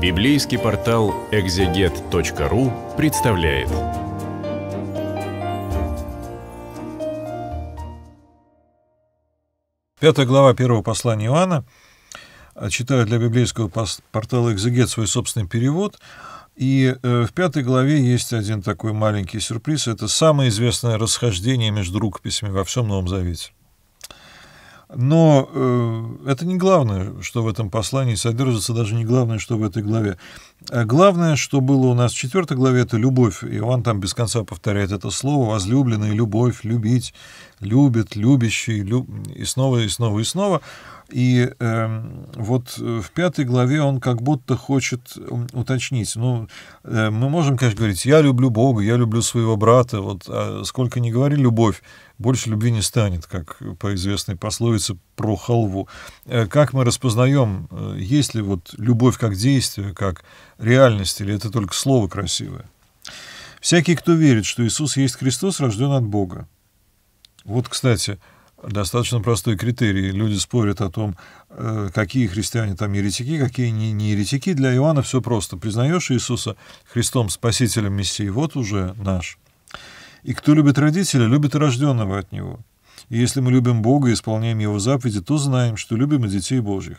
Библейский портал экзегет.ру представляет. Пятая глава первого послания Иоанна. Читаю для библейского портала «Экзегет» свой собственный перевод. И э, в пятой главе есть один такой маленький сюрприз. Это самое известное расхождение между рукописями во всем Новом Завете. Но э, это не главное, что в этом послании содержится, даже не главное, что в этой главе. А главное, что было у нас в четвертой главе, это любовь. Иван там без конца повторяет это слово, возлюбленный, любовь, любить, любит, любящий, люб... и снова, и снова, и снова. И эм, э, вот в пятой главе он как будто хочет уточнить. Ну, э, мы можем, конечно, говорить, я люблю Бога, я люблю своего брата. Вот а сколько ни говори любовь, больше любви не станет, как по известной пословице про халву. Э, как мы распознаем, э, есть ли вот любовь как действие, как реальность, или это только слово красивое? Всякий, кто верит, что Иисус есть Христос, рожден от Бога. Вот, кстати, Достаточно простой критерий. Люди спорят о том, э, какие христиане там еретики, какие не, не еретики. Для Иоанна все просто. Признаешь Иисуса Христом, Спасителем Мессией, вот уже наш. И кто любит родителя, любит рожденного от него. И если мы любим Бога и исполняем Его заповеди, то знаем, что любим и детей Божьих.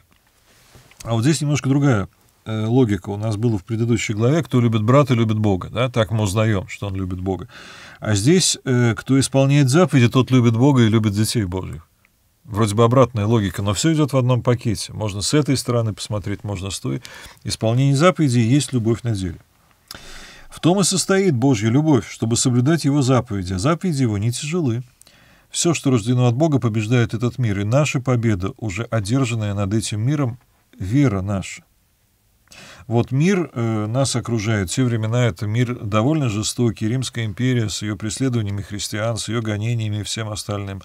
А вот здесь немножко другая Э, логика у нас была в предыдущей главе, кто любит брата, любит Бога, да, так мы узнаем, что он любит Бога. А здесь, э, кто исполняет заповеди, тот любит Бога и любит детей Божьих. Вроде бы обратная логика, но все идет в одном пакете. Можно с этой стороны посмотреть, можно с той. Исполнение заповедей есть любовь на деле. В том и состоит Божья любовь, чтобы соблюдать Его заповеди, а заповеди Его не тяжелы. Все, что рождено от Бога, побеждает этот мир, и наша победа, уже одержанная над этим миром, вера наша. Вот мир э, нас окружает. Все времена это мир довольно жестокий. Римская империя с ее преследованиями христиан, с ее гонениями и всем остальным.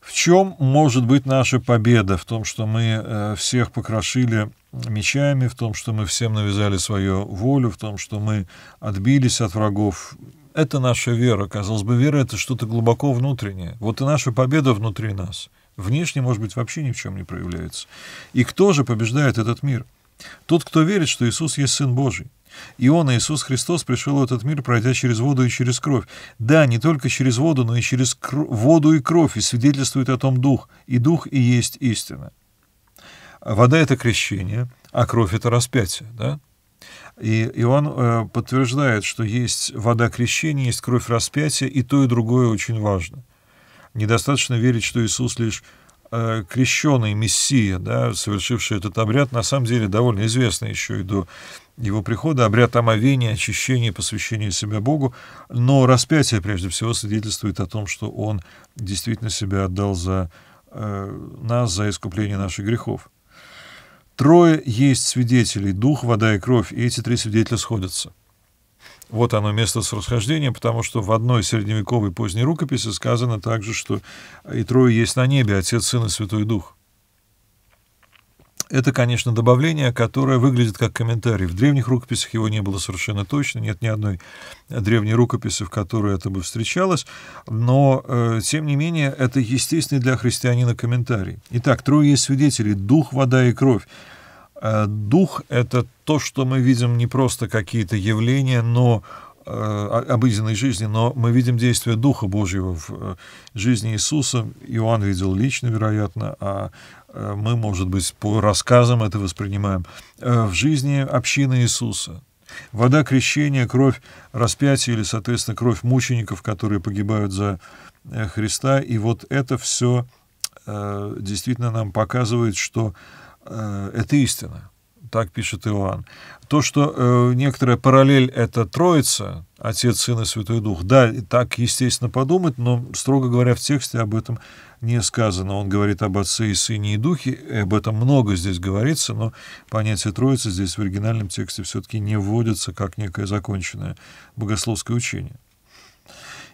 В чем может быть наша победа? В том, что мы э, всех покрошили мечами, в том, что мы всем навязали свою волю, в том, что мы отбились от врагов. Это наша вера. Казалось бы, вера — это что-то глубоко внутреннее. Вот и наша победа внутри нас. Внешне, может быть, вообще ни в чем не проявляется. И кто же побеждает этот мир? — тот, кто верит, что Иисус есть Сын Божий. И Он, Иисус Христос, пришел в этот мир, пройдя через воду и через кровь. Да, не только через воду, но и через воду и кровь, и свидетельствует о том Дух. И Дух и есть истина. Вода — это крещение, а кровь — это распятие. Да? И Иоанн э, подтверждает, что есть вода крещения, есть кровь распятия, и то, и другое очень важно. Недостаточно верить, что Иисус лишь Э, крещенный мессия, да, совершивший этот обряд, на самом деле довольно известный еще и до его прихода, обряд омовения, очищения, посвящения себя Богу, но распятие, прежде всего, свидетельствует о том, что он действительно себя отдал за э, нас, за искупление наших грехов. Трое есть свидетелей — дух, вода и кровь, и эти три свидетеля сходятся — вот оно место с расхождением, потому что в одной средневековой поздней рукописи сказано также, что и трое есть на небе, Отец, Сын и Святой Дух. Это, конечно, добавление, которое выглядит как комментарий. В древних рукописях его не было совершенно точно, нет ни одной древней рукописи, в которой это бы встречалось, но, э, тем не менее, это естественный для христианина комментарий. Итак, трое есть свидетели, дух, вода и кровь. Э, дух — это то, что мы видим не просто какие-то явления, но э, обыденной жизни, но мы видим действие Духа Божьего в э, жизни Иисуса. Иоанн видел лично, вероятно, а мы, может быть, по рассказам это воспринимаем. В жизни общины Иисуса. Вода крещения, кровь распятия или, соответственно, кровь мучеников, которые погибают за Христа. И вот это все действительно нам показывает, что Э, это истина. Так пишет Иоанн. То, что э, некоторая параллель — это Троица, Отец, Сын и Святой Дух. Да, так, естественно, подумать, но, строго говоря, в тексте об этом не сказано. Он говорит об Отце и Сыне и Духе, и об этом много здесь говорится, но понятие Троицы здесь в оригинальном тексте все-таки не вводится как некое законченное богословское учение.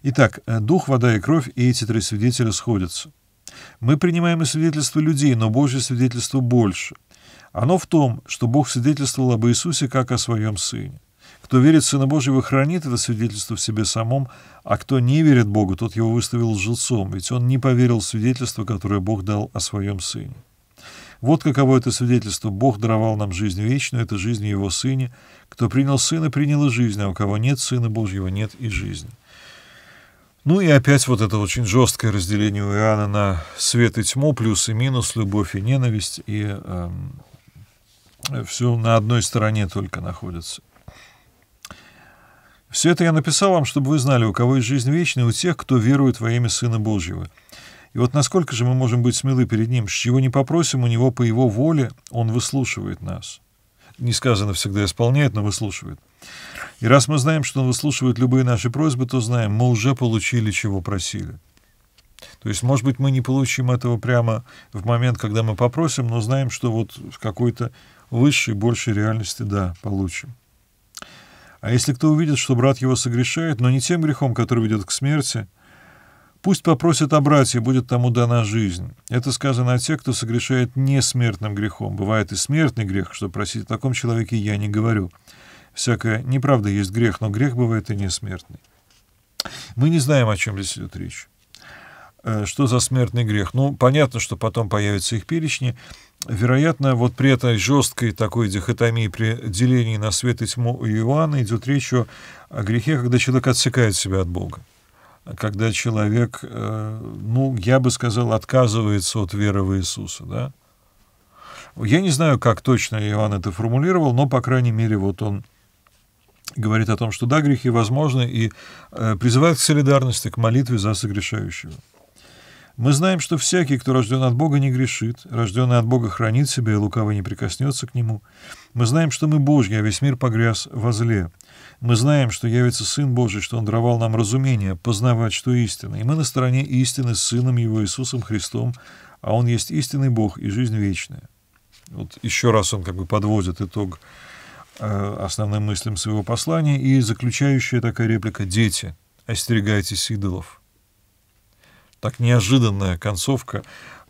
Итак, э, Дух, вода и кровь и эти три свидетеля сходятся — мы принимаем и свидетельство людей, но Божье свидетельство больше. Оно в том, что Бог свидетельствовал об Иисусе как о своем Сыне. Кто верит в Сына Божьего, хранит это свидетельство в себе самом, а кто не верит Богу, тот его выставил лжецом, ведь он не поверил в свидетельство, которое Бог дал о своем Сыне. Вот каково это свидетельство. Бог даровал нам жизнь вечную, это жизнь Его Сыне. Кто принял Сына, принял и жизнь, а у кого нет Сына Божьего, нет и жизни. Ну и опять вот это очень жесткое разделение у Иоанна на свет и тьму, плюс и минус, любовь и ненависть, и э, эм, все на одной стороне только находится. Все это я написал вам, чтобы вы знали, у кого есть жизнь вечная, у тех, кто верует во имя Сына Божьего. И вот насколько же мы можем быть смелы перед Ним, с чего не попросим у Него по Его воле, Он выслушивает нас не сказано всегда исполняет, но выслушивает. И раз мы знаем, что Он выслушивает любые наши просьбы, то знаем, мы уже получили, чего просили. То есть, может быть, мы не получим этого прямо в момент, когда мы попросим, но знаем, что вот в какой-то высшей, большей реальности, да, получим. А если кто увидит, что брат его согрешает, но не тем грехом, который ведет к смерти, Пусть попросят о брате, будет тому дана жизнь. Это сказано о тех, кто согрешает несмертным грехом. Бывает и смертный грех, что просить о таком человеке я не говорю. Всякая неправда есть грех, но грех бывает и несмертный. Мы не знаем, о чем здесь идет речь. Э, что за смертный грех? Ну, понятно, что потом появятся их перечни. Вероятно, вот при этой жесткой такой дихотомии при делении на свет и тьму у Иоанна идет речь о грехе, когда человек отсекает себя от Бога когда человек, э, ну, я бы сказал, отказывается от веры в Иисуса, да? Я не знаю, как точно Иоанн это формулировал, но, по крайней мере, вот он говорит о том, что да, грехи возможны, и э, призывает к солидарности, к молитве за согрешающего. Мы знаем, что всякий, кто рожден от Бога, не грешит, рожденный от Бога хранит себя, и лукавый не прикоснется к нему. Мы знаем, что мы Божьи, а весь мир погряз во зле. Мы знаем, что явится Сын Божий, что Он даровал нам разумение познавать, что истина. И мы на стороне истины с Сыном Его Иисусом Христом, а Он есть истинный Бог и жизнь вечная. Вот еще раз он как бы подводит итог э, основным мыслям своего послания и заключающая такая реплика «Дети, остерегайтесь идолов» так неожиданная концовка.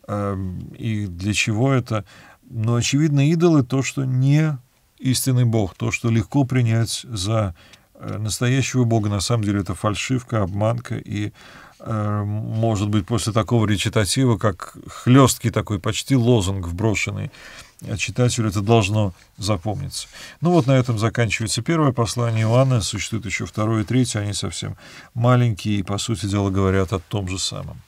Эм, и для чего это? Но, очевидно, идолы то, что не истинный Бог, то, что легко принять за э, настоящего Бога. На самом деле это фальшивка, обманка и э, может быть, после такого речитатива, как хлесткий такой, почти лозунг вброшенный читателю это должно запомниться. Ну вот на этом заканчивается первое послание Иоанна, существует еще второе и третье, они совсем маленькие и, по сути дела, говорят о том же самом.